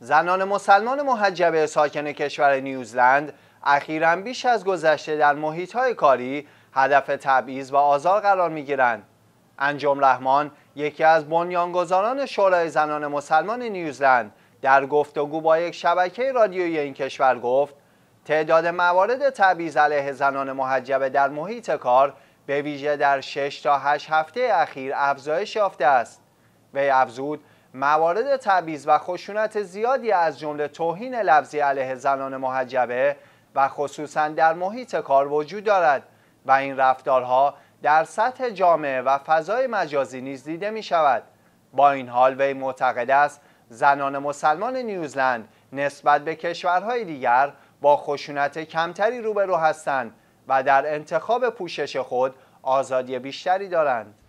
زنان مسلمان محجبه ساکن کشور نیوزلند اخیرا بیش از گذشته در های کاری هدف تبعیض و آزار قرار می گیرند. انجام رحمان یکی از بنیانگذاران شورای زنان مسلمان نیوزلند در گفتگو با یک شبکه رادیویی این کشور گفت تعداد موارد تبعیض علیه زنان محجبه در محیط کار به ویژه در 6 تا 8 هفته اخیر افزایش یافته است وی افزود موارد تبعیض و خشونت زیادی از جمله توهین لفظی علیه زنان محجبه و خصوصا در محیط کار وجود دارد و این رفتارها در سطح جامعه و فضای مجازی نیز دیده می شود با این حال وی معتقد است زنان مسلمان نیوزلند نسبت به کشورهای دیگر با خشونت کمتری روبرو هستند و در انتخاب پوشش خود آزادی بیشتری دارند